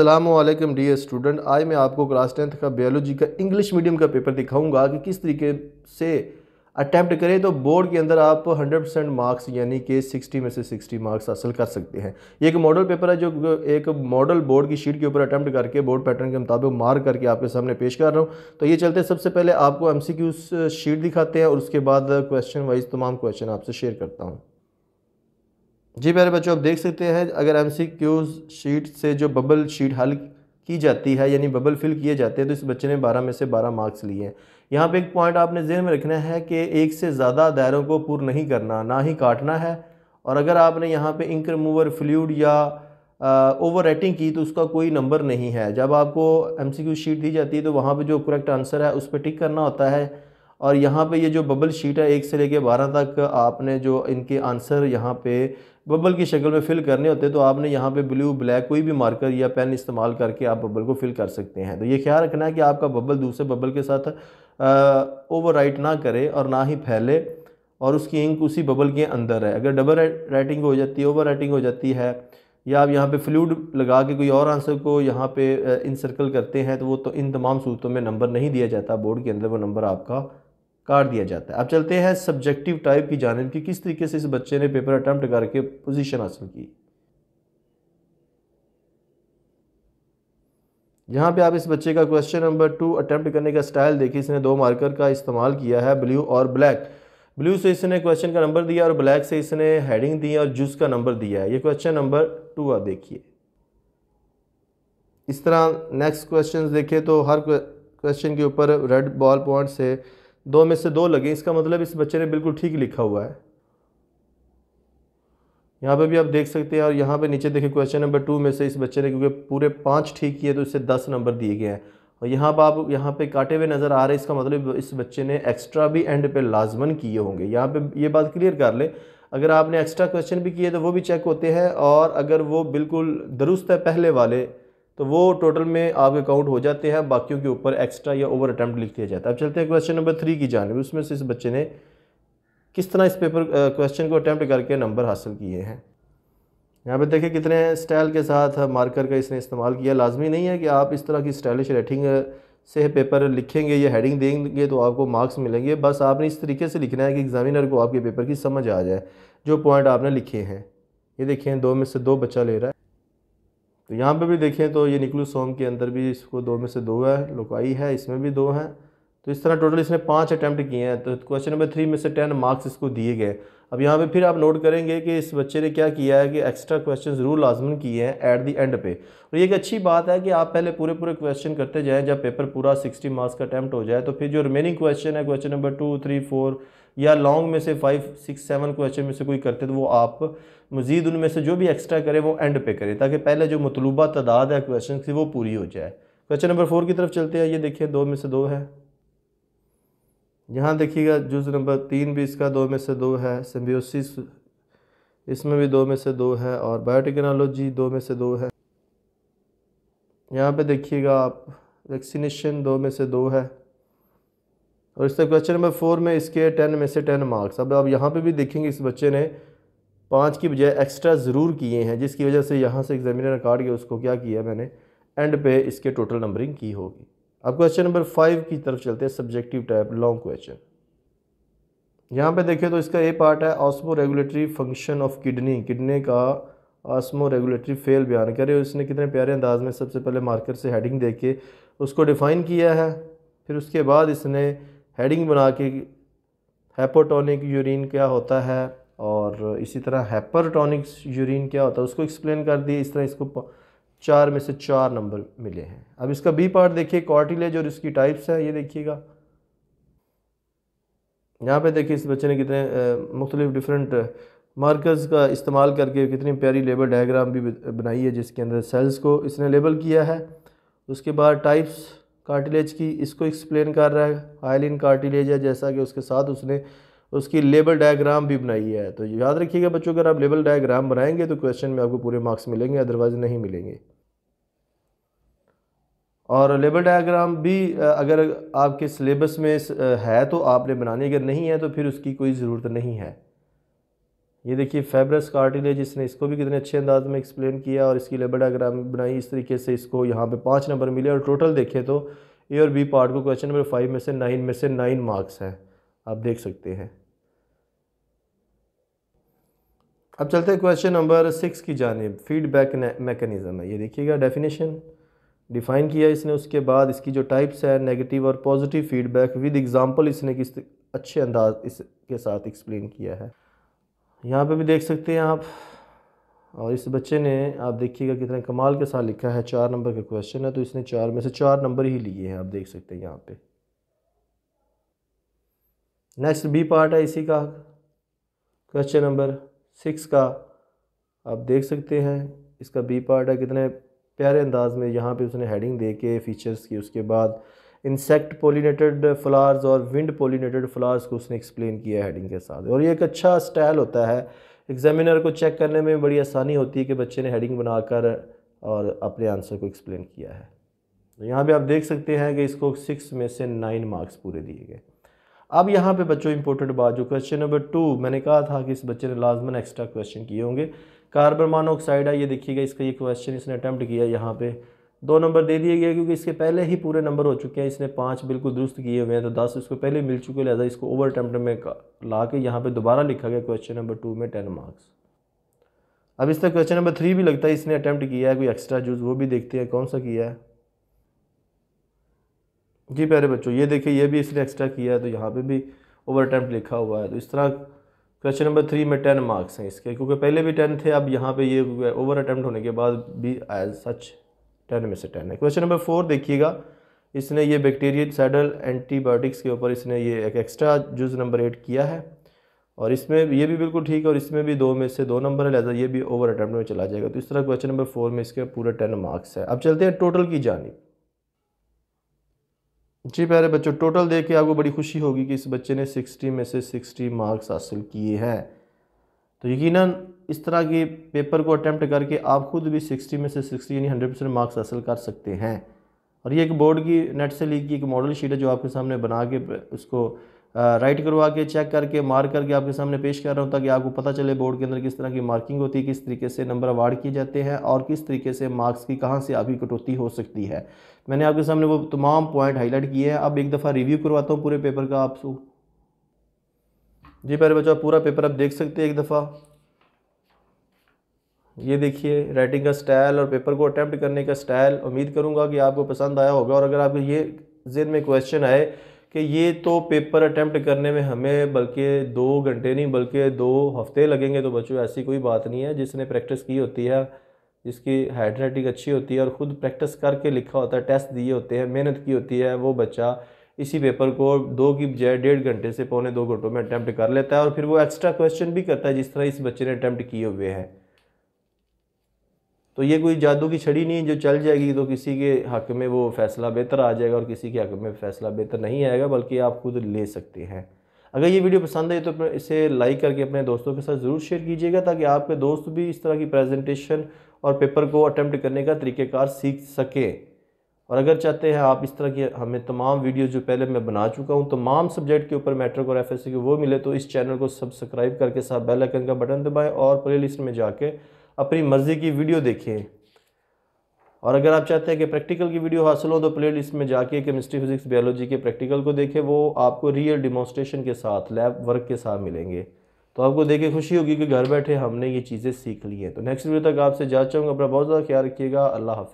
अल्लाम dear student आज मैं आपको क्लास टेंथ का बायोलॉजी का इंग्लिश मीडियम का पेपर दिखाऊंगा कि किस तरीके से अटैम्प्ट करें तो बोर्ड के अंदर आप 100 परसेंट मार्क्स यानी कि 60 में से 60 मार्क्स हासिल कर सकते हैं ये एक मॉडल पेपर है जो एक मॉडल बोर्ड की शीट के ऊपर अटैम्प्ट करके बोर्ड पैटर्न के मुताबिक मार्क करके आपके सामने पेश कर रहा हूँ तो ये चलते सबसे पहले आपको एम शीट दिखाते हैं और उसके बाद क्वेश्चन वाइज तमाम क्वेश्चन आपसे शेयर करता हूँ जी प्यारे बच्चों आप देख सकते हैं अगर एम सी क्यूज शीट से जो बबल शीट हल की जाती है यानी बबल फिल किए जाते हैं तो इस बच्चे ने 12 में से 12 मार्क्स लिए हैं यहाँ पे एक पॉइंट आपने जहन में रखना है कि एक से ज़्यादा दायरों को पूर्ण नहीं करना ना ही काटना है और अगर आपने यहाँ पे इंक रिमूवर फ्लूड या ओवर राइटिंग की तो उसका कोई नंबर नहीं है जब आपको एम सी क्यू शीट दी जाती है तो वहाँ पर जो करेक्ट आंसर है उस पर टिक करना होता है और यहाँ पे ये जो बबल शीट है एक से लेके बारह तक आपने जो इनके आंसर यहाँ पे बबल की शक्ल में फ़िल करने होते हैं तो आपने यहाँ पे ब्लू ब्लैक कोई भी मार्कर या पेन इस्तेमाल करके आप बबल को फ़िल कर सकते हैं तो ये ख्याल रखना है कि आपका बबल दूसरे बबल के साथ ओवर राइट ना करे और ना ही फैले और उसकी इंक उसी बबल के अंदर है अगर डबल राइटिंग हो जाती है ओवर राइटिंग हो जाती है या आप यहाँ पे फ्लूड लगा के कोई और आंसर को यहाँ पे इन सर्कल करते हैं तो वो तो इन तमाम सूरतों में नंबर नहीं दिया जाता बोर्ड के अंदर वो नंबर आपका काट दिया जाता है अब चलते हैं सब्जेक्टिव टाइप की जानब की किस तरीके से इस बच्चे ने पेपर अटैम्प्ट करके पोजीशन हासिल की यहाँ पे आप इस बच्चे का क्वेश्चन नंबर टू अटैम्प्ट करने का स्टाइल देखिए इसने दो मार्कर का इस्तेमाल किया है ब्लू और ब्लैक ब्लू से इसने क्वेश्चन का नंबर दिया और ब्लैक से इसने हेडिंग दी और जूस का नंबर दिया है ये क्वेश्चन नंबर टू आप देखिए इस तरह नेक्स्ट क्वेश्चन देखिए तो हर क्वेश्चन के ऊपर रेड बॉल पॉइंट से दो में से दो लगे इसका मतलब इस बच्चे ने बिल्कुल ठीक लिखा हुआ है यहाँ पे भी आप देख सकते हैं और यहाँ पे नीचे देखिए क्वेश्चन नंबर टू में से इस बच्चे ने क्योंकि पूरे पाँच ठीक किए तो इससे दस नंबर दिए गए हैं और यहाँ पर आप यहाँ पे काटे हुए नज़र आ रहे हैं इसका मतलब इस बच्चे ने एक्स्ट्रा भी एंड पे लाजमन किए होंगे यहाँ पे ये बात क्लियर कर लें अगर आपने एक्स्ट्रा क्वेश्चन भी किए तो वो भी चेक होते हैं और अगर वो बिल्कुल दुरुस्त है पहले वाले तो वो टोटल में आपके काउंट हो जाते हैं बाकियों के ऊपर एक्स्ट्रा या ओवर अटैम्प्ट लिख दिया जाता है अब चलते हैं क्वेश्चन नंबर थ्री की जानब उसमें से इस बच्चे ने किस तरह इस पेपर क्वेश्चन को अटैम्प्ट करके नंबर हासिल किए हैं यहाँ पे देखें कितने स्टाइल के साथ मार्कर का इसने इस्तेमाल किया लाजमी नहीं है कि आप इस तरह की स्टाइलिश रेटिंग से पेपर लिखेंगे या हेडिंग देंगे तो आपको मार्क्स मिलेंगे बस आपने इस तरीके से लिखना है कि एग्ज़ामिनर को आपके पेपर की समझ आ जाए जो पॉइंट आपने लिखे हैं ये देखें दो में से दो बच्चा ले रहा है तो यहाँ पे भी देखें तो ये निकलू सोम के अंदर भी इसको दो में से दो है लुकाई है इसमें भी दो हैं तो इस तरह टोटल इसने पाँच अटैम्प्ट किए हैं तो क्वेश्चन नंबर थ्री में से टेन मार्क्स इसको दिए गए अब यहाँ पे फिर आप नोट करेंगे कि इस बच्चे ने क्या किया है कि एक्स्ट्रा क्वेश्चन ज़रूर लाजमन किए हैं एट दी एंड पे और ये एक अच्छी बात है कि आप पहले पूरे पूरे क्वेश्चन करते जाएं जब पेपर पूरा सिक्सटी मार्क्स का अटैम्प्ट हो जाए तो फिर जो रिमेनिंग क्वेश्चन है question number two three four या लॉन्ग में से फाइव सिक्स सेवन क्वेश्चन में से कोई करते तो वो आप मज़ीद उनमें से जो भी एक्स्ट्रा करें वो एंड पे करें ताकि पहले जो मतलूबा तादाद है क्वेश्चन की वो पूरी हो जाए क्वेश्चन नंबर फोर की तरफ चलते हैं ये देखिए दो में से दो है यहाँ देखिएगा जुज नंबर तीन भी इसका दो में से दो है सिम्बियोसिस इसमें भी दो में से दो है और बायोटेक्नोलॉजी दो में से दो है यहाँ पे देखिएगा आप वैक्सीनेशन दो में से दो है और इसका क्वेश्चन नंबर फोर में इसके टेन में से टेन मार्क्स अब आप यहाँ पे भी देखेंगे इस बच्चे ने पाँच की बजाय एक्स्ट्रा ज़रूर किए हैं जिसकी वजह से यहाँ से एग्जामिनर काट के उसको क्या किया मैंने एंड पे इसके टोटल नंबरिंग की होगी अब क्वेश्चन नंबर फाइव की तरफ चलते हैं सब्जेक्टिव टाइप लॉन्ग क्वेश्चन यहाँ पे देखें तो इसका ए पार्ट है osmoregulatory function of kidney kidney का ऑस्मो रेगुलेटरी फेल बयान करे उसने कितने प्यारे अंदाज में सबसे पहले मार्कर से हेडिंग दे के उसको डिफ़ाइन किया है फिर उसके बाद इसने हेडिंग बना के हैपोटोनिक यूरिन क्या होता है और इसी तरह हैपरटोनिक यूरिन क्या होता है उसको एक्सप्लेन कर दिया इस तरह इसको चार में से चार नंबर मिले हैं अब इसका बी पार्ट देखिए कॉर्टिलेज और इसकी टाइप्स है ये देखिएगा यहाँ पे देखिए इस बच्चे ने कितने मुख्तलिफ डिफरेंट मार्कर्स का इस्तेमाल करके कितनी प्यारी लेबल डायग्राम भी बनाई है जिसके अंदर सेल्स को इसने लेबल किया है उसके बाद टाइप्स कार्टिलेज की इसको एक्सप्लेन कर रहा है आयलिन कार्टिलेज है जैसा कि उसके साथ उसने उसकी लेबल डायग्राम भी बनाई है तो याद रखिएगा बच्चों अगर आप लेबल डायग्राम बनाएंगे तो क्वेश्चन में आपको पूरे मार्क्स मिलेंगे अदरवाइज़ नहीं मिलेंगे और लेबर डायग्राम भी अगर आपके सिलेबस में है तो आपने बनानी अगर नहीं है तो फिर उसकी कोई ज़रूरत नहीं है ये देखिए फेबरस कार्टिलेज इसने इसको भी कितने अच्छे अंदाज में एक्सप्लेन किया और इसकी लेबर डायग्राम बनाई इस तरीके से इसको यहाँ पे पाँच नंबर मिले और टोटल देखें तो ए और बी पार्ट को क्वेश्चन नंबर फाइव में से नाइन में से नाइन मार्क्स हैं आप देख सकते हैं अब चलते हैं क्वेश्चन नंबर सिक्स की जानब फीडबैक मैकेनिज़्म है ये देखिएगा डेफिनेशन डिफ़ाइन किया इसने उसके बाद इसकी जो टाइप्स है नेगेटिव और पॉजिटिव फीडबैक विद एग्ज़ाम्पल इसने किस अच्छे अंदाज इसके साथ एक्सप्लेन किया है यहाँ पे भी देख सकते हैं आप और इस बच्चे ने आप देखिएगा कितने कमाल के साथ लिखा है चार नंबर का क्वेश्चन है तो इसने चार में से चार नंबर ही लिए हैं आप देख सकते हैं यहाँ पर नेक्स्ट बी पार्ट है इसी का क्वेश्चन नंबर सिक्स का आप देख सकते हैं इसका बी पार्ट है कितने प्यारे अंदाज में यहाँ पे उसने हेडिंग दे के फीचर्स की उसके बाद इंसेक्ट पोलिनेटेड फ्लावर्स और विंड पोलिनेटेड फ्लावर्स को उसने एक्सप्लेन किया हेडिंग के साथ और ये एक अच्छा स्टाइल होता है एग्जामिनर को चेक करने में बड़ी आसानी होती है कि बच्चे ने हेडिंग बनाकर और अपने आंसर को एक्सप्लेन किया है तो यहाँ पर आप देख सकते हैं कि इसको सिक्स में से नाइन मार्क्स पूरे दिए गए अब यहाँ पे बच्चों इंपॉर्टेंट बात जो क्वेश्चन नंबर टू मैंने कहा था कि इस बच्चे ने लाजमन एक्स्ट्रा क्वेश्चन किए होंगे कार्बन मोनोऑक्साइड है ये देखिएगा इसका ये क्वेश्चन इसने अटैम्प्ट किया यहाँ पे दो नंबर दे दिए गए क्योंकि इसके पहले ही पूरे नंबर हो चुके हैं इसने पाँच बिल्कुल दुरुस्त किए हुए हैं तो दस इसको पहले मिल चुके लिहाजा इसको ओवर अटैम्प्ट में ला के यहाँ पर दोबारा लिखा गया क्वेश्चन नंबर टू में टेन मार्क्स अब इस क्वेश्चन नंबर थ्री भी लगता है इसने अटैम्प्ट किया है कोई एक्स्ट्रा जूस वो भी देखते हैं कौन सा किया है जी प्यारे बच्चों ये देखिए ये भी इसने एक्स्ट्रा किया है तो यहाँ पे भी ओवर अटैम्प्ट लिखा हुआ है तो इस तरह क्वेश्चन नंबर थ्री में टेन मार्क्स हैं इसके क्योंकि पहले भी टेन थे अब यहाँ पे ये ओवर अटैम्प्ट होने के बाद भी एज सच टेन में से टेन है क्वेश्चन नंबर फोर देखिएगा इसने ये बैक्टीरियल सैडल एंटीबायोटिक्स के ऊपर इसने ये एक, एक्स्ट्रा जूज नंबर एट किया है और इसमें ये भी बिल्कुल ठीक है और इसमें भी दो में से दो नंबर है लिहाजा ये भी ओवर अटैम्प्ट में चला जाएगा तो इस तरह क्वेश्चन नंबर फोर में इसके पूरे टेन मार्क्स है अब चलते हैं टोटल की जानी जी प्यारे बच्चों टोटल देख के आपको बड़ी खुशी होगी कि इस बच्चे ने 60 में से 60 मार्क्स हासिल किए हैं तो यकीनन इस तरह के पेपर को अटैम्प्ट करके आप खुद भी 60 में से 60 यानी 100 परसेंट मार्क्स हासिल कर सकते हैं और ये एक बोर्ड की नेट से ली की एक मॉडल शीट है जो आपके सामने बना के उसको राइट करवा के चेक करके मार्क करके आपके सामने पेश कर रहा हूँ ताकि आपको पता चले बोर्ड के अंदर किस तरह की मार्किंग होती है किस तरीके से नंबर अवार्ड किए जाते हैं और किस तरीके से मार्क्स की कहाँ से आपकी कटौती हो सकती है मैंने आपके सामने वो तमाम पॉइंट हाईलाइट किए हैं अब एक दफ़ा रिव्यू करवाता हूँ पूरे पेपर का आपको जी पहले बच्चों पूरा पेपर आप देख सकते हैं एक दफ़ा ये देखिए राइटिंग का स्टाइल और पेपर को अटैम्प्ट करने का स्टाइल उम्मीद करूँगा कि आपको पसंद आया होगा और अगर आपको ये जेन में क्वेश्चन आए कि ये तो पेपर अटैम्प्ट करने में हमें बल्कि दो घंटे नहीं बल्कि दो हफ्ते लगेंगे तो बच्चों ऐसी कोई बात नहीं है जिसने प्रैक्टिस की होती है जिसकी हैंड राइटिंग अच्छी होती है और ख़ुद प्रैक्टिस करके लिखा होता है टेस्ट दिए होते हैं मेहनत की होती है वो बच्चा इसी पेपर को दो की बजाय डेढ़ घंटे से पौने दो घंटों में अटैम्प्ट कर लेता है और फिर वो एक्स्ट्रा क्वेश्चन भी करता है जिस तरह इस बच्चे ने अटैम्प्ट किए हुए हैं तो ये कोई जादू की छड़ी नहीं जो चल जाएगी तो किसी के हक में वो फैसला बेहतर आ जाएगा और किसी के हक में फैसला बेहतर नहीं आएगा बल्कि आप खुद ले सकते हैं अगर ये वीडियो पसंद आई तो इसे लाइक करके अपने दोस्तों के साथ ज़रूर शेयर कीजिएगा ताकि आपके दोस्त भी इस तरह की प्रेजेंटेशन और पेपर को अटैम्प्ट करने का तरीक़ेकार सीख सकें और अगर चाहते हैं आप इस तरह की हमें तमाम वीडियो जो पहले मैं बना चुका हूँ तमाम सब्जेक्ट के ऊपर मैट्रिक और एफएससी के वो मिले तो इस चैनल को सब्सक्राइब करके साथ बेल आइकन का बटन दबाएं और प्ले लिस्ट में जाके अपनी मर्ज़ी की वीडियो देखें और अगर आप चाहते हैं कि प्रैक्टिकल की वीडियो हासिल हो तो प्ले लिस्ट में जाके केमिस्ट्री फिजिक्स बायोलॉजी के प्रैक्टिकल को देखें वो आपको रियल डिमॉन्स्ट्रेशन के साथ लैब वर्क के साथ मिलेंगे तो आपको देखें खुशी होगी कि घर बैठे हमने ये चीज़ें सीख ली हैं तो नेक्स्ट वीडियो तक आपसे जा चाहूँगा अपना बहुत ज़्यादा ख्याल रखिएगा अल्लाह हाफि